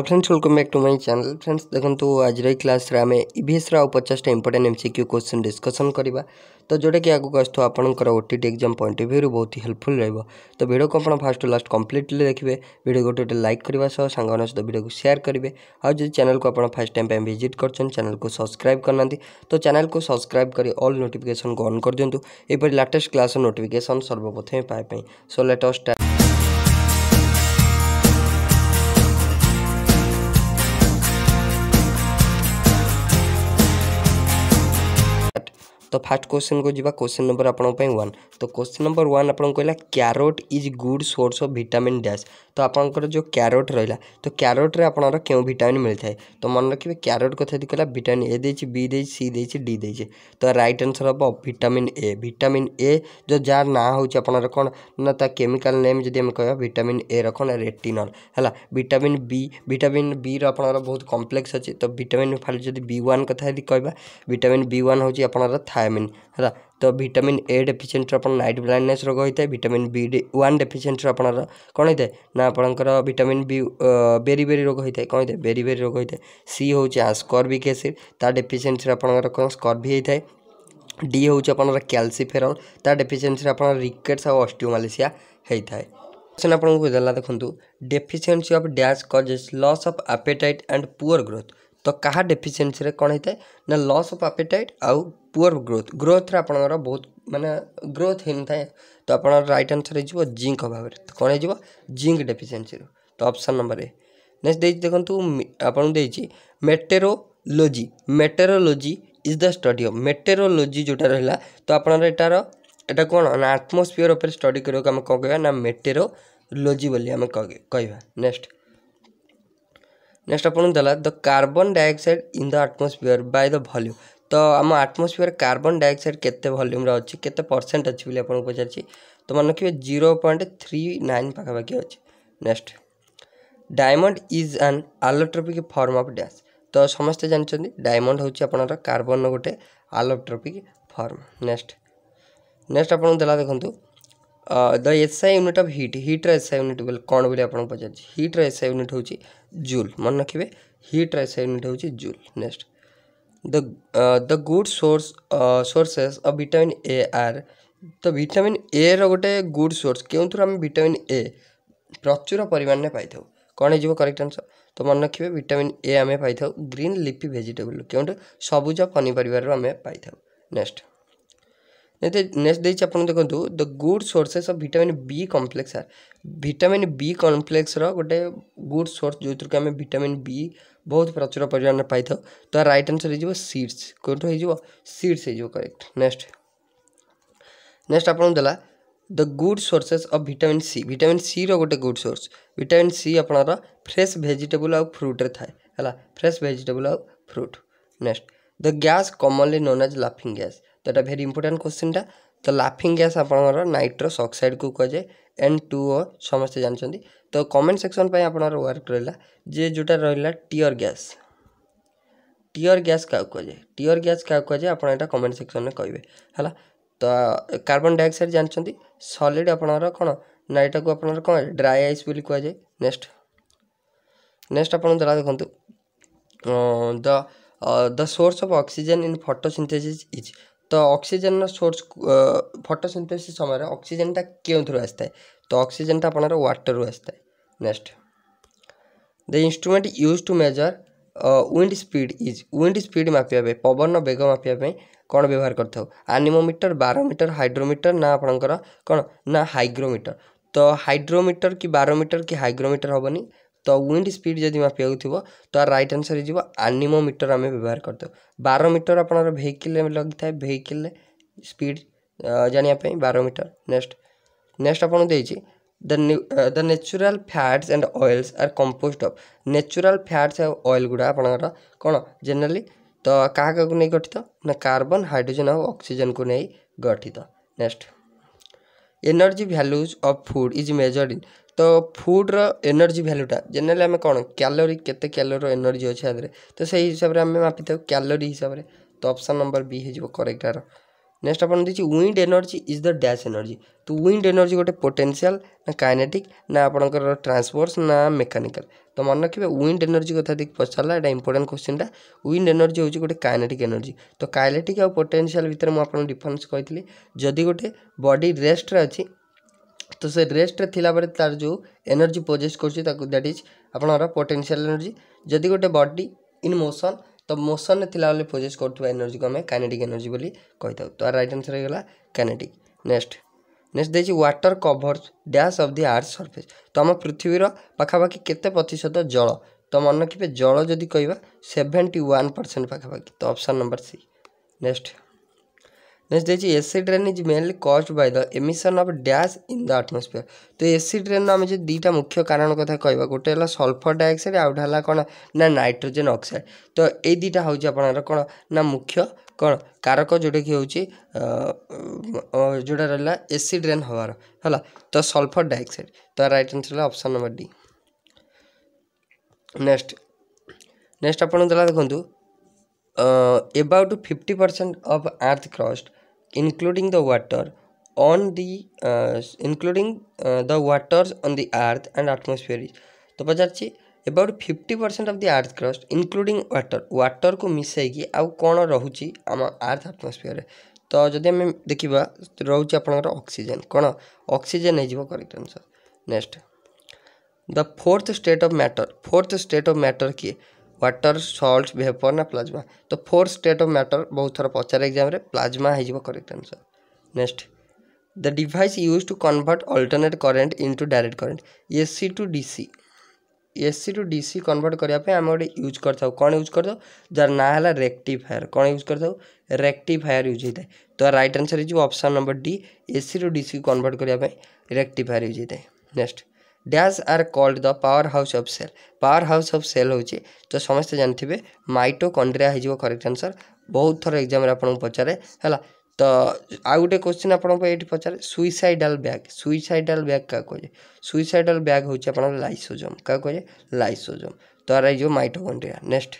हाँ friends welcome back to my channel friends देखो आज क्लास आम इस पचासटा important MCQ question discussion करवा तो जोटा कि आगे आसो आप एक्जाम पॉइंट अफ्यू बहुत ही हेल्पफुल रहा तो भिड को आज फास्ट टू लास्ट कम्प्लीटली देखिए भिड को गोटे लाइक करने सह सांग सहित भिड को सेयार करेंगे आज जब चैनल को आज फास्ट टाइम भिजिट कर चैनल को सब्सक्राइब करना तो चैनल को सब्सक्राइब कर अल् नोटिकेसन को अन् कर दिखाँ इस लाटेस्ट क्लास नोटिकेसन सर्वप्रथमें पाए सो लेट स्टार्ट तो फास्ट क्वेश्चन को जी क्वेश्चन नंबर आप वन तो क्वेश्चन नंबर वन आप कहला carrot is good source of vitamin dash तो आप क्यारोट रहा तो क्यारोट्रे आपर क्यों भिटामिन मिलता है तो मन रखिए क्यारोट कथा कहला भिटामिन ए दे सी देखिए डी दे तो रईट आनसर हम भिटामिन ए भिटामिन ए जो जार ना हो कौन ना केमिकाल नेम जब कह भिटामिन ए रखना रेटिनल है भिटामिन बी भिटाम बी रहा बहुत कम्प्लेक्स अच्छे तो भिटामिन फाइल जब बी ओन कथा कह भिटामिन बी ओन हो থায়ামিন ହେଲା ତ ଭିଟାମିନ୍ ଏ ଡେଫିସିଏଣ୍ଟରେ ଆପଣ ନାଇଟ୍ ବ୍ଲାଇଣ୍ଡନେସ୍ ରୋଗ ହୋଇଥାଏ ଭିଟାମିନ୍ ବି ୱାନ୍ ଡେଫିସିଏଣ୍ଟରେ ଆପଣଙ୍କର କ'ଣ ହୋଇଥାଏ ନା ଆପଣଙ୍କର ଭିଟାମିନ୍ ବି ବେରି ବେରି ରୋଗ ହୋଇଥାଏ କ'ଣ ହୋଇଥାଏ ବେରି ବେରି ରୋଗ ହୋଇଥାଏ ସି ହେଉଛି ସ୍କର୍ବିକ୍ ଏସିଡ଼୍ ତା ଡେଫିସିଏନ୍ସିରେ ଆପଣଙ୍କର କ'ଣ ସ୍କର୍ଭି ହୋଇଥାଏ ଡି ହେଉଛି ଆପଣଙ୍କର କ୍ୟାଲସିଫେରଲ୍ ତା ଡେଫିସିଏନ୍ସିରେ ଆପଣଙ୍କର ରିକେଟ୍ସ ଆଉ ଅଷ୍ଟିଓମାଲେସିଆ ହୋଇଥାଏ क्वेश्चन आपको देला देखो deficiency of dash causes loss of appetite and poor growth तो क्या डेफिसीयसी कौन होता है ना लस अफ आपिटाइट आउ पुअर ग्रोथ ग्रोथ आप बहुत मान ग्रोथ हो न तो आप रईट आनसर हो जिंक अभाव कौन हो जिंक डेफिसीयसी तो अपसन नंबर ए नेक्स्ट देखते आप meteorology meteorology is the study of meteorology जोटा रहा तो आपार एटा कौन ना आटमोसफियर उपर स्टडी करने कह ना मेटेरोलोजी आम कह नेक्स्ट ନେକ୍ସଟ ଆପଣଙ୍କୁ ଦେଲା the carbon dioxide in the atmosphere by the volume ତ ଆମ ଆଟମୋସ୍ଫିୟର କାର୍ବନ୍ ଡାଇଅକ୍ସାଇଡ଼ କେତେ ଭଲ୍ୟୁମ୍ରେ ଅଛି କେତେ ପରସେଣ୍ଟ ଅଛି ବୋଲି ଆପଣଙ୍କୁ ପଚାରିଛି ତ ମନେ ରଖିବେ ଜିରୋ ପଏଣ୍ଟ ଥ୍ରୀ ନାଇନ୍ ପାଖାପାଖି ଅଛି next diamond is an ଆଲୋଟ୍ରୋପିକ୍ form of dash ତ ସମସ୍ତେ ଜାଣିଛନ୍ତି ଡାଇମଣ୍ଡ ହେଉଛି ଆପଣଙ୍କର କାର୍ବନର ଗୋଟେ ଆଲୋଟ୍ରୋପିକ୍ ଫର୍ମ ନେକ୍ସଟ ନେକ୍ସଟ ଆପଣଙ୍କୁ ଦେଲା ଦେଖନ୍ତୁ the SI unit of heat ହିଟ୍ର ଏସ୍ଆଇ ୟୁନିଟ୍ ବୋଲି କ'ଣ ବୋଲି ଆପଣ ପଚାରୁଛି ହିଟ୍ର ଏସ୍ଆଇ ୟୁନିଟ୍ ହେଉଛି ଜୁଲ୍ ମନେ ରଖିବେ ହିଟ୍ର ଏସ୍ଆଇ ୟୁନିଟ୍ ହେଉଛି joule next the the good source sources of vitamin A are ତ ଭିଟାମିନ୍ ଏର ଗୋଟେ ଗୁଡ୍ ସୋର୍ସ କେଉଁଥିରୁ ଆମେ ଭିଟାମିନ୍ ଏ ପ୍ରଚୁର ପରିମାଣରେ ପାଇଥାଉ କ'ଣ ହେଇଯିବ କରେକ୍ଟ ଆନ୍ସର ତ ମନେ ରଖିବେ ଭିଟାମିନ୍ ଏ ଆମେ ପାଇଥାଉ ଗ୍ରୀନ୍ ଲିଫି ଭେଜିଟେବୁଲ୍ କେଉଁଠୁ ସବୁଜ ପନିପରିବାରୁ ଆମେ ପାଇଥାଉ ନେକ୍ସଟ नेक्स्ट तो देखिए आप देखो the good sources of vitamin B complex सर विटामिन बी कॉम्प्लेक्स रो गोटे गुड सोर्स जो थी आम विटामिन बी बहुत प्रचुर परिमाण पाई था तो राइट आंसर हो सीड्स कौट हो सीड्स करेक्ट नेक्स्ट नेक्स्ट आपको दे the good sources of vitamin C vitamin C रो गोटे गुड सोर्स विटामिन सी आपनर फ्रेश भेजिटेबुल आउ फ्रुट्रे थाए फ्रेश भेजिटेबुल आउ fruit next the gas commonly known as laughing gas ତ ଏଇଟା ଭେରି ଇମ୍ପୋର୍ଟାଣ୍ଟ କୋଶ୍ଚିନ୍ଟା ତ ଲାଫିଙ୍ଗ ଗ୍ୟାସ୍ ଆପଣଙ୍କର ନାଇଟ୍ରୋସ୍ ଅକ୍ସାଇଡ଼୍କୁ କୁହାଯାଏ ଏନ୍ ଟୁ ଓ ସମସ୍ତେ ଜାଣିଛନ୍ତି ତ କମେଣ୍ଟ ସେକ୍ସନ୍ ପାଇଁ ଆପଣଙ୍କର ୱାର୍କ ରହିଲା ଯେ ଯେଉଁଟା ରହିଲା ଟିୟର୍ ଗ୍ୟାସ୍ ଟିୟର୍ ଗ୍ୟାସ୍ କାହାକୁ କୁହାଯାଏ ଟିୟର୍ ଗ୍ୟାସ୍ କାହାକୁ କୁହାଯାଏ ଆପଣ ଏଇଟା କମେଣ୍ଟ ସେକ୍ସନ୍ରେ କହିବେ ହେଲା ତ କାର୍ବନ୍ ଡାଇଅକ୍ସାଇଡ଼୍ ଜାଣିଛନ୍ତି ସଲିଡ଼୍ ଆପଣଙ୍କର କ'ଣ ନା ଏଇଟାକୁ ଆପଣଙ୍କର କ'ଣ ଡ୍ରାଏ ଆଇସ୍ ବୋଲି କୁହାଯାଏ ନେକ୍ସଟ ନେକ୍ସଟ ଆପଣ ଦ୍ୱାରା ଦେଖନ୍ତୁ the the source of oxygen in photosynthesis is ତ ଅକ୍ସିଜେନ୍ର ସୋର୍ସ ଫଟୋସିନ୍ଥେସିସ୍ ସମୟରେ ଅକ୍ସିଜେନ୍ଟା କେଉଁଥିରୁ ଆସିଥାଏ ତ ଅକ୍ସିଜେନ୍ଟା ଆପଣଙ୍କର ୱାଟର୍ରୁ ଆସିଥାଏ next the instrument use to measure wind speed is wind speed ମାପିବା ପାଇଁ ପବନର ବେଗ ମାପିବା ପାଇଁ କ'ଣ ବ୍ୟବହାର କରିଥାଉ ଆନିମୋମିଟର ବାରୋମିଟର ହାଇଡ୍ରୋମିଟର ନା ଆପଣଙ୍କର କ'ଣ ନା ହାଇଗ୍ରୋମିଟର ତ ହାଇଡ୍ରୋମିଟର କି ବାରୋମିଟର କି ହାଇଗ୍ରୋମିଟର ହେବନି ତ ୱିଣ୍ଡ ସ୍ପିଡ଼ ଯଦି ମାପିବାକୁ ଥିବ ତ ରାଇଟ୍ ଆନ୍ସର୍ ହେଇଯିବ ଆନିମୋମିଟର ଆମେ ବ୍ୟବହାର କରିଥାଉ ବାରୋମିଟର ଆପଣଙ୍କର ଭେହିକିଲ୍ରେ ଲଗିଥାଏ ଭେହିକିଲ୍ରେ ସ୍ପିଡ଼ ଜାଣିବା ପାଇଁ ବାରୋମିଟର ନେକ୍ସଟ ନେକ୍ସଟ ଆପଣଙ୍କୁ ଦେଇଛି the the natural fats and oils are composed of natural fats ଆଉ ଅଏଲ୍ ଗୁଡ଼ା ଆପଣଙ୍କର କ'ଣ ଜେନେରାଲି ତ କାହା କାହାକୁ ନେଇ ଗଠିତ ନା କାର୍ବନ ହାଇଡ୍ରୋଜେନ୍ ଆଉ ଅକ୍ସିଜେନ୍କୁ ନେଇ ଗଠିତ next energy values of food is measured in ତ ଫୁଡ଼୍ର ଏନର୍ଜି ଭ୍ୟାଲୁଟା ଜେନେରାଲି ଆମେ କ'ଣ କ୍ୟାଲୋରୀ କେତେ କ୍ୟାଲୋରୀର ଏନର୍ଜି ଅଛି ଆ ଦେହରେ ତ ସେଇ ହିସାବରେ ଆମେ ମାପିଥାଉ କ୍ୟାଲୋରୀ ହିସାବରେ ତ ଅପସନ୍ ନମ୍ବର ବି ହେଇଯିବ କରେକ୍ଟ ଆର ନେକ୍ସଟ ଆପଣ ଦେଇଛି wind energy is the dash energy ତ ୱିଣ୍ଡ ଏନର୍ଜି ଗୋଟେ ପୋଟେନ୍ସିଆଲ୍ ନା କାଇନେଟିକ୍ ନା ଆପଣଙ୍କର ଟ୍ରାନ୍ସପୋର୍ସ ନା ମେକାନିକାଲ୍ ତ ମନେ ରଖିବେ ୱିଣ୍ଡ ଏନର୍ଜି କଥା ଦେଖି ପଚାରିଲା ଏଇଟା ଇମ୍ପୋର୍ଟାଣ୍ଟ କୋଶ୍ଚିନ୍ଟା ୱିଣ୍ଡ ଏନର୍ଜି ହେଉଛି ଗୋଟେ କାଇନେଟିକ୍ ଏନର୍ଜି ତ କାଇନେଟିକ୍ ଆଉ ପୋଟେନ୍ସିଆଲ୍ ଭିତରେ ମୁଁ ଆପଣଙ୍କୁ ଡିଫରେନ୍ସ କହିଥିଲି ଯଦି ଗୋଟେ ବଡ଼ି ରେଷ୍ଟରେ ଅଛି ତ ସେ ରେଷ୍ଟରେ ଥିଲାବେଳେ ତା'ର ଯେଉଁ ଏନର୍ଜି ପୋଜେସ୍ କରୁଛି ତାକୁ ଦ୍ୟାଟ୍ ଇଜ୍ ଆପଣଙ୍କର ପୋଟେନ୍ସିଆଲ୍ ଏନର୍ଜି ଯଦି ଗୋଟେ ବଡି ଇନ୍ ମୋସନ୍ ତ ମୋସନ୍ରେ ଥିଲାବେଳେ ପୋଜେସ୍ କରୁଥିବା ଏନର୍ଜିକୁ ଆମେ କାଇନେଟିକ୍ ଏନର୍ଜି ବୋଲି କହିଥାଉ ତ ରାଇଟ୍ ଆନ୍ସର୍ ହେଇଗଲା କାଇନେଟିକ୍ ନେକ୍ସଟ ନେକ୍ସଟ ଦେଇଛି water covers dash of the earth surface ତ ଆମ ପୃଥିବୀର ପାଖାପାଖି କେତେ ପ୍ରତିଶତ ଜଳ ତ ମନେ ରଖିବେ ଜଳ ଯଦି କହିବା ସେଭେଣ୍ଟି ୱାନ୍ ପରସେଣ୍ଟ ପାଖାପାଖି ତ option number C next Next is acid rain is mainly caused by the emission of gas in the atmosphere. তো acid rain ର ଆମେ ଯଦି ଦୁଇଟା ମୁଖ୍ୟ କାରଣ କଥା କହିବା ଗୋଟେ ହେଲା ସଲଫର ଡାଇଅକ୍ସାଇଡ୍ ଆଉ ଗୋଟେ ହେଲା କ'ଣ ନା ନାଇଟ୍ରୋଜେନ୍ ଅକ୍ସାଇଡ୍ ତ ଏଇ ଦୁଇଟା ହେଉଛି ଆପଣଙ୍କର କ'ଣ ନା ମୁଖ୍ୟ କ'ଣ କାରକ ଯେଉଁଟାକି ହେଉଛି ଯେଉଁଟା ରହିଲା ଏସିଡ୍ ରେନ୍ ହେବାର ହେଲା ତ ସଲଫର ଡାଇଅକ୍ସାଇଡ୍ ତ ରାଇଟ୍ ଆନ୍ସର୍ ହେଲା option number D next next ଆପଣ ଦେଲା ଦେଖନ୍ତୁ about 50% of earth crust including the water on the uh, including uh, the waters on the earth and atmosphere तो पचार about fifty percent of the earth crust including व्टर व्टर को मिसेकि आउ कौन रोचे आम आर्थ आटमस्फिर तो जदि आम देखा रोचे आपंकर अक्सीजेन कौन अक्सीजेन हो correct answer next the fourth state of matter fourth state of matter किए व्टर सल्ट भेपर ना प्लाज्मा तो फोर स्टेट अफ मैटर बहुत थर पचार एग्जाम प्लाज्मा होक्ट answer next the device use to convert alternate current into direct current AC to DC AC to DC convert करने आम गोटे यूज कर कौन यूज कर जार ना है रेक्टिफायर कौन यूज करेक्टिफायर यूज होता है तो right answer option number D AC to DC convert करने रेक्टिफायर यूज होता है next dash are called the power house of cell power house of cell ହେଉଛି ତ ସମସ୍ତେ ଜାଣିଥିବେ ମାଇଟୋକଣ୍ଡ୍ରିଆ ହେଇଯିବ କରେକ୍ଟ ଆନ୍ସର୍ ବହୁତ ଥର ଏକ୍ଜାମ୍ରେ ଆପଣଙ୍କୁ ପଚାରେ ହେଲା ତ ଆଉ ଗୋଟେ କୋଶ୍ଚିନ୍ ଆପଣଙ୍କ ଏଇଠି ପଚାରେ ସୁଇସାଇଡାଲ୍ ବ୍ୟାଗ୍ ସୁଇସାଇଡାଲ୍ ବ୍ୟାଗ୍ କାହା କୁହାଯାଏ ସୁଇସାଇଡାଲ୍ ବ୍ୟାଗ୍ ହେଉଛି ଆପଣଙ୍କ ଲାଇସୋଜମ୍ କାହା କୁହାଯାଏ ଲାଇସୋଜମ୍ ତ ରହିଯିବ mitochondria next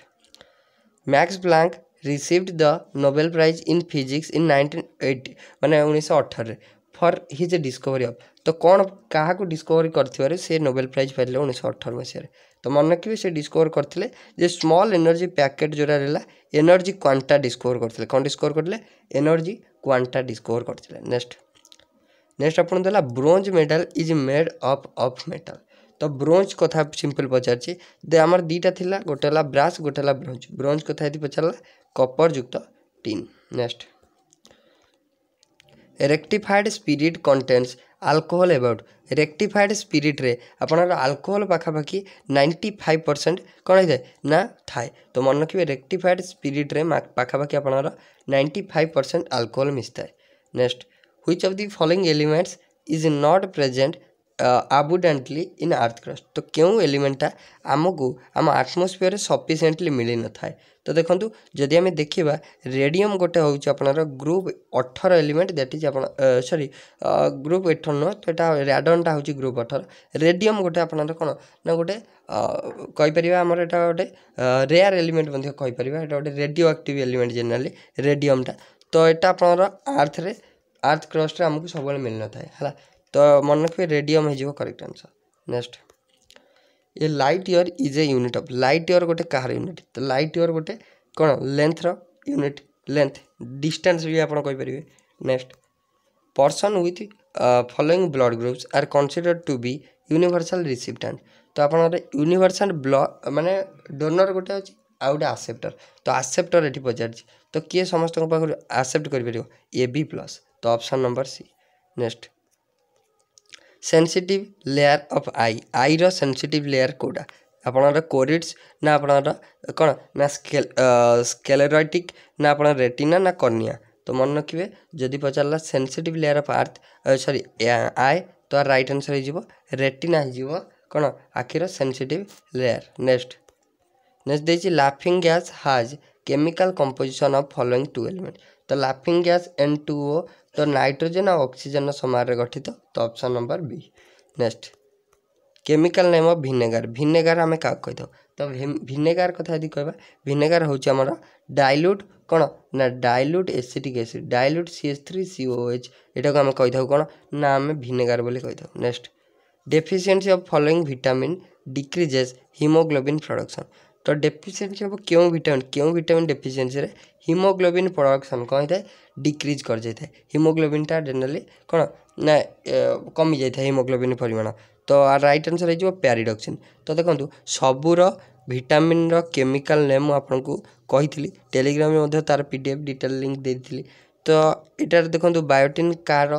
Max Planck received the Nobel prize in physics in nineteen eighty ମାନେ ଉଣେଇଶହ ଅଠରରେ ଫର୍ ହିଜ୍ ଡିସ୍କଭରି ଅଫ୍ ତ କ'ଣ କାହାକୁ ଡିସ୍କଭରି କରିଥିବାରୁ ସେ ନୋବେଲ୍ ପ୍ରାଇଜ୍ ପାଇଲେ ଉଣେଇଶହ ଅଠର ମସିହାରେ ତ ମନେ ରଖିବେ ସେ ଡିସ୍କଭର୍ କରିଥିଲେ ଯେ ସ୍ମଲ୍ ଏନର୍ଜି ପ୍ୟାକେଟ୍ ଯେଉଁଟା ରହିଲା ଏନର୍ଜି କ୍ୱାଣ୍ଟା ଡିସ୍କଭର୍ କରିଥିଲେ କ'ଣ ଡିସ୍କଭର୍ କରିଥିଲେ ଏନର୍ଜି କ୍ୱାଣ୍ଟା ଡିସ୍କଭର୍ କରିଥିଲେ ନେକ୍ସଟ୍ ନେକ୍ସଟ୍ ଆପଣଙ୍କୁ ଦେଲା bronze medal is made of of metal ତ ବ୍ରୋଞ୍ଜ କଥା ସିମ୍ପଲ୍ ପଚାରିଛି ଆମର ଦୁଇଟା ଥିଲା ଗୋଟେ ହେଲା ବ୍ରାସ୍ ଗୋଟେ ହେଲା ବ୍ରୋଞ୍ଜ ବ୍ରୋଞ୍ଜ କଥା ଏଠି ପଚାରିଲା କପର୍ ଯୁକ୍ତ tin next rectified spirit contains alcohol amount rectified ସ୍ପିରିଟ୍ରେ ଆପଣଙ୍କର ଆଲକୋହଲ ପାଖାପାଖି ନାଇଣ୍ଟି ଫାଇଭ୍ ପରସେଣ୍ଟ କ'ଣ ହେଇଥାଏ ନା ଥାଏ ତ ମନେ ରଖିବେ ରେକ୍ଟିଫାଏଡ଼୍ ସ୍ପିରିଟ୍ରେ ପାଖାପାଖି ଆପଣଙ୍କର ନାଇଣ୍ଟି ଫାଇଭ୍ ପରସେଣ୍ଟ ଆଲକୋହଲ ମିଶିଥାଏ next which of the following elements is not present abundantly in earth crust ତ କେଉଁ ଏଲିମେଣ୍ଟଟା ଆମକୁ ଆମ ଆଟ୍ମୋସ୍ଫିୟରରେ ସଫିସିଏଣ୍ଟଲି ମିଳିନଥାଏ ତ ଦେଖନ୍ତୁ ଯଦି ଆମେ ଦେଖିବା ରେଡ଼ିୟମ୍ ଗୋଟେ ହେଉଛି ଆପଣଙ୍କର ଗ୍ରୁପ୍ ଅଠର ଏଲିମେଣ୍ଟ ଦ୍ୟାଟ୍ ଇଜ୍ ଆପଣ ସରି ଗ୍ରୁପ୍ ଏଠର ନୁହଁ ତ ଏଇଟା ରାଡ଼ନ୍ଟା ହେଉଛି ଗ୍ରୁପ୍ ଅଠର ରେଡ଼ିୟମ୍ ଗୋଟେ ଆପଣଙ୍କର କ'ଣ ନା ଗୋଟେ କହିପାରିବା ଆମର ଏଇଟା ଗୋଟେ ରେୟାର୍ ଏଲିମେଣ୍ଟ ମଧ୍ୟ କହିପାରିବା ଏଇଟା ଗୋଟେ ରେଡ଼ିଓ ଆକ୍ଟିଭ୍ ଏଲିମେଣ୍ଟ ଜେନେରାଲି ରେଡ଼ିୟମ୍ଟା ତ ଏଇଟା ଆପଣଙ୍କର ଆର୍ଥରେ ଆର୍ଥ କ୍ରଷ୍ଟରେ ଆମକୁ ସବୁବେଳେ ମିଳିନଥାଏ ହେଲା ତ ମନେ ରଖିବେ ରେଡ଼ିୟମ୍ ହେଇଯିବ correct answer next a light year is a unit of light year ଗୋଟେ କାହାର ୟୁନିଟ୍ ତ ଲାଇଟ୍ ଇୟର୍ ଗୋଟେ କ'ଣ ଲେନ୍ଥର ୟୁନିଟ୍ ଲେନ୍ଥ ଡିଷ୍ଟାନ୍ସ ବି ଆପଣ କହିପାରିବେ next person with following blood groups are consider to be universal recipient ତ ଆପଣଙ୍କର ୟୁନିଭର୍ସାଲ୍ ବ୍ଲ ମାନେ ଡୋନର୍ ଗୋଟେ ଅଛି ଆଉ ଗୋଟେ ଆସେପ୍ଟର ତ ଆସେପ୍ଟର ଏଠି ପଚାରିଛି ତ କିଏ ସମସ୍ତଙ୍କ ପାଖରୁ ଆସେପ୍ଟ କରିପାରିବ ଏ ବି ପ୍ଲସ୍ ତ option number C next sensitive layer of eye ଆଇର ସେନ୍ସିଟିଭ୍ ଲେୟାର୍ କେଉଁଟା ଆପଣଙ୍କର କୋରିଡ଼୍ସ ନା ଆପଣଙ୍କର କ'ଣ ନା ସ୍କେଲେରଟିକ୍ ନା ଆପଣଙ୍କର ରେଟିନା ନା କର୍ଣ୍ଣିଆ ତ ମନେ ରଖିବେ ଯଦି ପଚାରିଲା sensitive layer of earth sorry eye ତ ରାଇଟ୍ ଆନ୍ସର୍ ହେଇଯିବ ରେଟିନା ହେଇଯିବ କ'ଣ ଆଖିର ସେନ୍ସିଟିଭ୍ ଲେୟାର୍ ନେକ୍ସଟ ନେକ୍ସଟ ଦେଇଛି ଲାଫିଂ gas has chemical composition of following two element ତ ଲାଫିଂ ଗ୍ୟାସ୍ ଏନ୍ ଟୁ ଓ ତ ନାଇଟ୍ରୋଜେନ୍ ଆଉ ଅକ୍ସିଜେନ୍ର ସମାହାରରେ ଗଠିତ ତ option number B next chemical name of vinegar vinegar ଆମେ କାହାକୁ କହିଥାଉ ତ ଭିନେଗାର କଥା ଯଦି କହିବା ଭିନେଗାର ହେଉଛି ଆମର ଡାଇଲ୍ୟୁଟ୍ କ'ଣ ନା dilute acetic acid dilute C S three C O H ଏଟାକୁ ଆମେ କହିଥାଉ କ'ଣ ନା ଆମେ ଭିନେଗାର ବୋଲି କହିଥାଉ next deficiency of following vitamin decreases haemoglobin production ତ ଡେଫିସିଏନ୍ସି ହେବ କେଉଁ ଭିଟାମିନ୍ କେଉଁ ଭିଟାମିନ୍ ଡେଫିସିଏନ୍ସିରେ ହିମୋଗ୍ଲୋବିନ୍ ପ୍ରଡ଼କ୍ସନ୍ କ'ଣ ହେଇଥାଏ ଡିକ୍ରିଜ୍ କରିଯାଇଥାଏ ହିମୋଗ୍ଲୋବିନ୍ଟା ଜେନେରାଲି କ'ଣ ନା କମିଯାଇଥାଏ ହିମୋଗ୍ଲୋବିନ୍ ପରିମାଣ ତ ରାଇଟ୍ ଆନ୍ସର୍ ହେଇଯିବ ପ୍ୟାରିଡ଼କ୍ସିନ୍ ତ ଦେଖନ୍ତୁ ସବୁର ଭିଟାମିନ୍ର କେମିକାଲ୍ ନେମ୍ ମୁଁ ଆପଣଙ୍କୁ କହିଥିଲି ଟେଲିଗ୍ରାମରେ ମଧ୍ୟ ତା'ର P D F detail link ଦେଇଥିଲି ତ ଏଟାରେ ଦେଖନ୍ତୁ ବାୟୋଟିନ୍ କାହାର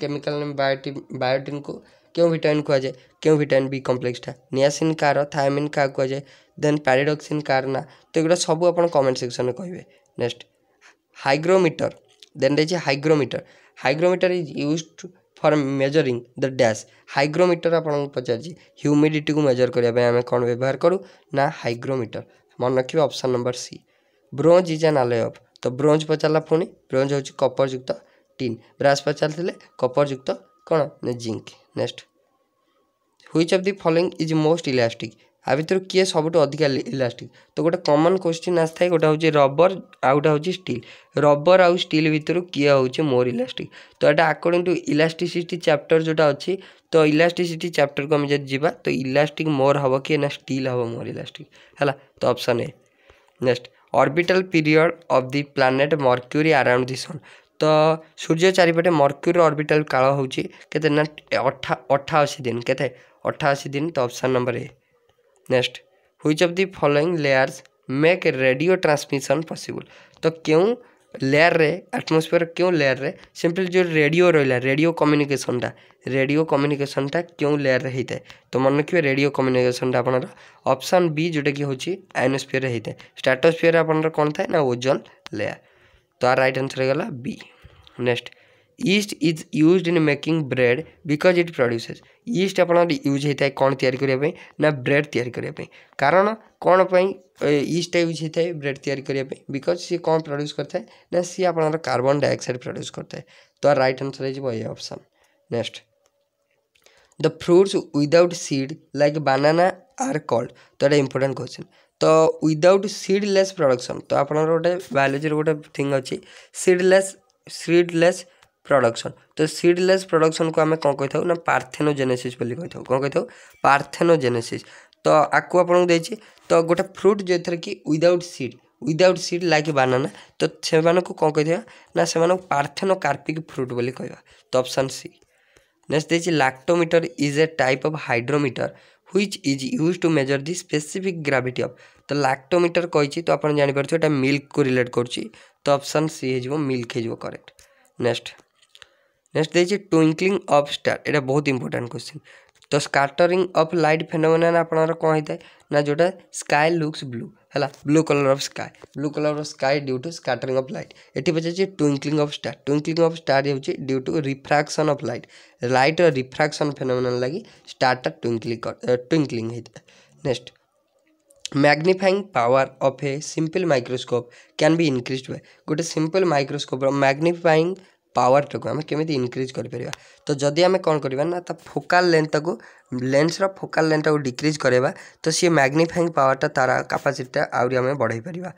କେମିକାଲ୍ ନେମ୍ ବାୟୋଟିନ୍ ବାୟୋଟିନ୍କୁ କେଉଁ ଭିଟାମିନ୍ କୁହାଯାଏ କେଉଁ ଭିଟାମିନ୍ ବି କମ୍ପ୍ଲେକ୍ସଟା ନିଆସିନ୍ କାର ଥାୟାମିନ୍ କାହାକୁ କୁହାଯାଏ ଦେନ୍ ପ୍ୟାରିଡକ୍ସିନ୍ କାର ନା ତ ଏଗୁଡ଼ା ସବୁ ଆପଣ କମେଣ୍ଟ ସେକ୍ସନ୍ରେ କହିବେ ନେକ୍ସଟ ହାଇଗ୍ରୋମିଟର ଦେନ୍ ରହିଛି hygrometer hygrometer is use for measuring the dash hygrometer ଆପଣଙ୍କୁ ପଚାରିଛି ହ୍ୟୁମିଡ଼ିଟିକୁ ମେଜର କରିବା ପାଇଁ ଆମେ କ'ଣ ବ୍ୟବହାର କରୁ ନା ହାଇଗ୍ରୋମିଟର ମନେ ରଖିବେ option number C bronze is an alloy of ତ ବ୍ରୋଞ୍ଜ ପଚାରିଲା ପୁଣି ବ୍ରୋଞ୍ଜ ହେଉଛି କପରଯୁକ୍ତ ଟିନ୍ ବ୍ରାସ୍ ପଚାରିଥିଲେ କପରଯୁକ୍ତ କ'ଣ ନା zinc next which of the following is most elastic ଆ ଭିତରୁ କିଏ ସବୁଠୁ ଅଧିକା ଇଲାଷ୍ଟିକ୍ ତ ଗୋଟେ କମନ୍ କ୍ୱେଶ୍ଚିନ୍ ଆସିଥାଏ ଗୋଟେ ହେଉଛି ରବର ଆଉ ଗୋଟେ ହେଉଛି ଷ୍ଟିଲ୍ ରବର ଆଉ ଷ୍ଟିଲ୍ ଭିତରୁ କିଏ ହେଉଛି ମୋର ଇଲାଷ୍ଟିକ୍ ତ ଏଇଟା ଆକର୍ଡ଼ିଂ ଟୁ ଇଲାଷ୍ଟିସିଟି ଚାପ୍ଟର ଯେଉଁଟା ଅଛି ତ ଇଲାଷ୍ଟିସିଟି ଚାପ୍ଟରକୁ ଆମେ ଯଦି ଯିବା ତ ଇଲାଷ୍ଟିକ୍ ମୋର ହେବ କି ନା ଷ୍ଟିଲ୍ ହେବ ମୋର ଇଲାଷ୍ଟିକ୍ ହେଲା ତ option A next orbital period of the planet Mercury around the sun ତ ସୂର୍ଯ୍ୟ ଚାରିପଟେ ମର୍କ୍ୟୁରୀ ଅର୍ବିଟାଲ କାଳ ହେଉଛି କେତେ ନା ଅଠା ଅଠାଅଶୀ ଦିନ କେତେ ଅଠାଅଶୀ ଦିନ ତ option number A next which of the following layers make radio transmission possible ତ କେଉଁ ଲେୟାରରେ ଆଟମୋସ୍ଫିୟର କେଉଁ ଲେୟାରରେ ସିମ୍ପଲି ଯେଉଁ ରେଡ଼ିଓ ରହିଲା ରେଡ଼ିଓ କମ୍ୟୁନିକେସନ୍ଟା ରେଡ଼ିଓ କମ୍ୟୁନିକେସନ୍ଟା କେଉଁ ଲେୟାରରେ ହେଇଥାଏ ତ ମନେ ରଖିବେ ରେଡ଼ିଓ କମ୍ୟୁନିକେସନ୍ଟା ଆପଣଙ୍କର ଅପସନ୍ ବି ଯେଉଁଟାକି ହେଉଛି ଆଇନୋସ୍ଫିୟରରେ ହେଇଥାଏ ଷ୍ଟାଟୋସ୍ଫିୟରରେ ଆପଣଙ୍କର କ'ଣ ଥାଏ ନା ଓଜନ୍ ଲେୟାର ତ ଆର୍ ରାଇଟ୍ ଆନ୍ସର୍ ହେଇଗଲା B next yeast is used in making bread because it produces yeast ଆପଣଙ୍କର ୟୁଜ୍ ହୋଇଥାଏ କ'ଣ ତିଆରି କରିବା ପାଇଁ ନା ବ୍ରେଡ଼ ତିଆରି କରିବା ପାଇଁ କାରଣ କ'ଣ ପାଇଁ ଇଷ୍ଟଟା ୟୁଜ୍ ହୋଇଥାଏ ବ୍ରେଡ଼ ତିଆରି କରିବା ପାଇଁ ବିକଜ୍ ସିଏ କ'ଣ ପ୍ରଡ୍ୟୁସ୍ କରିଥାଏ ନା ସିଏ ଆପଣଙ୍କର କାର୍ବନ୍ ଡାଇଅକ୍ସାଇଡ଼ ପ୍ରଡ୍ୟୁସ୍ କରିଥାଏ ତ ରାଇଟ୍ ଆନ୍ସର୍ ହେଇଯିବ A option next the fruits without seed like banana are called ତ ଏଇଟା ଇମ୍ପୋର୍ଟାଣ୍ଟ କ୍ୱେଶ୍ଚିନ୍ ତ ୱିଦାଉଟ୍ ସିଡ୍ ଲେସ୍ ପ୍ରଡକ୍ସନ୍ ତ ଆପଣଙ୍କର ଗୋଟେ ବାୟୋଲୋଜିର ଗୋଟେ ଥିଙ୍ଗ ଅଛି ସିଡ୍ ଲେସ୍ ସିଡ଼ଲେସ୍ ପ୍ରଡ଼କ୍ସନ୍ ତ ସିଡ଼ଲେସ୍ ପ୍ରଡ଼କ୍ସନ୍କୁ ଆମେ କ'ଣ କହିଥାଉ ନା ପାର୍ଥେନୋଜେନେସିସ୍ ବୋଲି କହିଥାଉ କ'ଣ କହିଥାଉ ପାର୍ଥେନୋଜେନେସିସ୍ ତ ଆକୁ ଆପଣଙ୍କୁ ଦେଇଛି ତ ଗୋଟେ ଫ୍ରୁଟ୍ ଯେଉଁଥିରେ କି without seed without seed like banana ତ ସେମାନଙ୍କୁ କ'ଣ କହିଦେବା ନା ସେମାନଙ୍କୁ ପାର୍ଥେନୋ କାର୍ପିକ୍ ଫ୍ରୁଟ୍ ବୋଲି କହିବା ତ ଅପସନ୍ ସି ନେକ୍ସଟ ଦେଇଛି lactometer is a type of hydrometer which is use to measure the specific gravity of ତ ଲାକ୍ଟୋମିଟର କହିଛି ତ ଆପଣ ଜାଣିପାରୁଥିବେ ଏଇଟା ମିଲ୍କକୁ ରିଲେଟ୍ କରୁଛି ତ ଅପସନ୍ ସି ହେଇଯିବ ମିଲ୍କ ହେଇଯିବ କରେକ୍ଟ ନେକ୍ସଟ ନେକ୍ସଟ ଦେଇଛି ଟ୍ୱିଙ୍କଲିଂ ଅଫ୍ ଷ୍ଟାର୍ ଏଇଟା ବହୁତ ଇମ୍ପୋର୍ଟାଣ୍ଟ କ୍ୱେଶ୍ଚିନ୍ ତ ସ୍କାଟରିଂ ଅଫ୍ ଲାଇଟ୍ ଫେନୋମେନାନ୍ ଆପଣଙ୍କର କ'ଣ ହେଇଥାଏ ନା ଯେଉଁଟା ସ୍କାଏ ଲୁକ୍ସ ବ୍ଲୁ ହେଲା blue colour of sky blue colour of sky due to scattering of light ଏଠି ପଚାରୁଛି twinkling of star twinkling of star ହେଉଛି due to refraction of light ଲାଇଟ୍ର ରିଫ୍ରାକ୍ସନ୍ ଫେନୋମିନନ୍ ଲାଗି ଷ୍ଟାର୍ଟା ଟ୍ୱିଙ୍କଲିଂ ଟ୍ୱିଙ୍କଲିଂ ହେଇଥାଏ next ମ୍ୟାଗ୍ନିଫାଇଂ power of a simple microscope can be increase by ଗୋଟେ simple ମାଇକ୍ରୋସ୍କୋପ୍ର magnifying ପାୱାରଟାକୁ ଆମେ କେମିତି ଇନକ୍ରିଜ୍ କରିପାରିବା ତ ଯଦି ଆମେ କ'ଣ କରିବା ନା ତା ଫୋକାଲ୍ ଲେନ୍ଥଟାକୁ ଲେନ୍ସର ଫୋକାଲ୍ ଲେନ୍ଥଟାକୁ ଡିକ୍ରିଜ୍ କରାଇବା ତ ସିଏ ମ୍ୟାଗ୍ନିଫାଇଂ ପାୱାରଟା ତା'ର କାପାସିଟିଟା ଆହୁରି ଆମେ ବଢ଼ାଇ ପାରିବା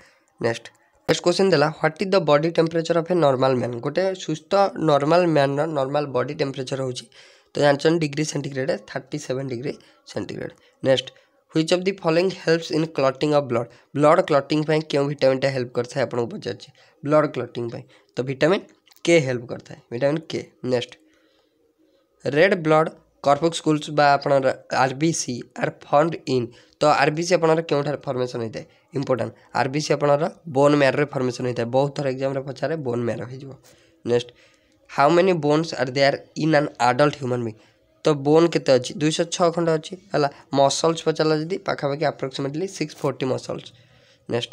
ନେକ୍ସଟ ନେକ୍ସଟ କ୍ୱେଶ୍ଚିନ୍ ଦେଲା what is the body temperature of a normal man ଗୋଟେ ସୁସ୍ଥ ନର୍ମାଲ୍ ମ୍ୟାନ୍ର ନର୍ମାଲ୍ ବଡି ଟେମ୍ପରେଚର ହେଉଛି ତ ଜାଣିଛନ୍ତି degree centigrade thirty seven degree centigrade next which of the following helps in clotting of blood blood clotting क्यों vitamin help करता है आपको पचार ब्लड क्लटिंग तो भिटामिन के हेल्प करता है vitamin K next red blood corpuscles ବା ଆପଣର R B C are found in ତ ଆର୍ ବି ସି ଆପଣଙ୍କର କେଉଁଠାରେ ଫର୍ମେସନ୍ ହୋଇଥାଏ ଇମ୍ପୋର୍ଟାଣ୍ଟ ଆର୍ ବି ସି ଆପଣଙ୍କର ବୋନ୍ ମ୍ୟାରୋରେ ଫର୍ମେସନ୍ ହୋଇଥାଏ ବହୁତ ଥର ଏକ୍ଜାମ୍ରେ ପଚାରେ ବୋନ୍ ମ୍ୟାରୋ ହେଇଯିବ next how many bones are there in an adult human being ତ ବୋନ୍ କେତେ ଅଛି ଦୁଇଶହ ଛଅ ଖଣ୍ଡ ଅଛି ହେଲା ମସଲ୍ସ ପଚାରିଲା ଯଦି ପାଖାପାଖି approximately six forty muscles next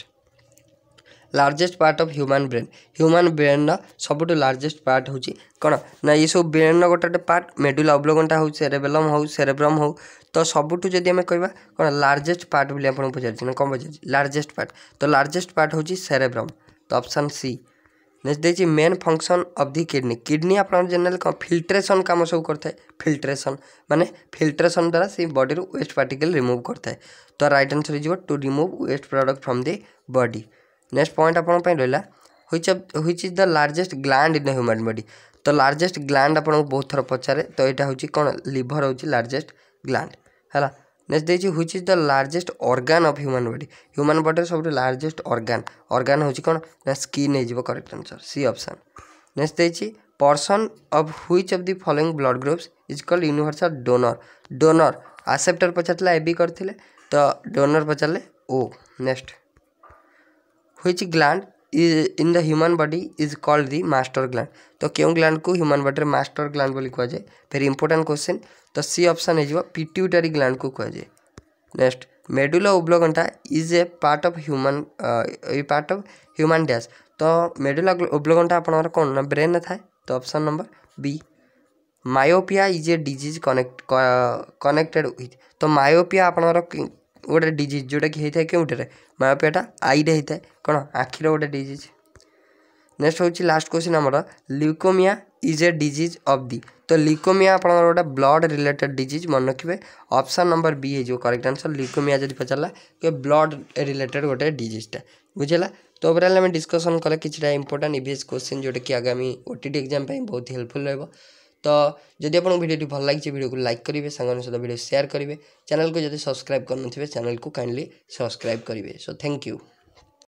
largest part of human brain human brain रुठ लार्जेस्ट पार्ट हूँ कौन ना ये सब ब्रेन रोटे गोटे पार्ट मेडुला अब्लगंटा हूँ सेरेबेलम हो सेरेब्रम हो तो सबुठ जदि कह लार्जेस्ट पार्ट भी आपको पचार कौन पचार लार्जेस्ट पार्ट तो लार्जेस्ट पार्ट हूँ सेरेब्रम तो अप्सन सी नेक्स्ट देखिए main function of the kidney kidney आप जेनेल कौन फिल्ट्रेसन काम सब करें फिल्ट्रेसन मानने फिल्ट्रेसन द्वारा से बडी वेस्ट पार्टिकल रिमुव करता है तो रईट आनसर हो to remove waste product from the body next point ଆପଣଙ୍କ ପାଇଁ ରହିଲା which of which is the largest gland in human body ତ ଲାର୍ଜେଷ୍ଟ ଗ୍ଲାଣ୍ଡ ଆପଣଙ୍କୁ ବହୁତ ଥର ପଚାରେ ତ ଏଇଟା ହେଉଛି କ'ଣ ଲିଭର ହେଉଛି ଲାର୍ଜେଷ୍ଟ ଗ୍ଲାଣ୍ଡ ହେଲା ନେକ୍ସଟ ଦେଇଛି which is the largest organ of human body human ବଡ଼ିର ସବୁଠୁ ଲାର୍ଜେଷ୍ଟ ଅର୍ଗାନ୍ ଅର୍ଗାନ୍ ହେଉଛି କ'ଣ ନା ସ୍କିନ୍ ହେଇଯିବ correct answer C option next ଦେଇଛି person of which of the following blood groups is called universal donor donor acceptor ପଚାରିଥିଲା A B କରିଥିଲେ ତ ଡୋନର୍ ପଚାରିଲେ ଓ ନେକ୍ସଟ हुई gland in the human body is called the master gland तो क्यों gland को human बडी master gland बोली कहुए भेरी important question तो सी ऑप्शन हो पिट्यूटरी ग्लैंड को कहुए next medulla oblongata is a part of human a part of human dash तो medulla oblongata आप कौन ना ब्रेन थाए तो option number B myopia is a disease connect connected with तो मायोपिया आप गोटे डीज जोटा कि क्योंठे मापेटा आई रही है कौन आखिर गोटे डीज नेक्स्ट हूँ लास्ट क्वेश्चन आमर leukaemia is a Ds of the तो लिकोमिया आप गोटे ब्लड रिलेटेड डीज मन रखिए अप्सन नंबर बी हो करेक्ट आंसर ल्युकोमिया जब पचारा कि ब्लड रिलेटेड गोटे डीजटा बुझेगा तो ओवरअल आम डिस्कसन कले कि इंपोर्टां इ क्वेश्चन जोटा कि आगामी ओटी टी एक्जाम बहुत हेल्पफुल रहा ତ ଯଦି ଆପଣଙ୍କୁ ଭିଡ଼ିଓଟି ଭଲ ଲାଗିଛି ଭିଡ଼ିଓକୁ ଲାଇକ୍ କରିବେ ସାଙ୍ଗମାନଙ୍କ ସହିତ ଭିଡ଼ିଓ ସେୟାର କରିବେ ଚ୍ୟାନେଲକୁ ଯଦି ସବସ୍କ୍ରାଇବ୍ କରିନଥିବେ ଚ୍ୟାନେଲକୁ କାଇଣ୍ଡଲି ସବସ୍କ୍ରାଇବ୍ କରିବେ ସୋ ଥ୍ୟାଙ୍କ ୟୁ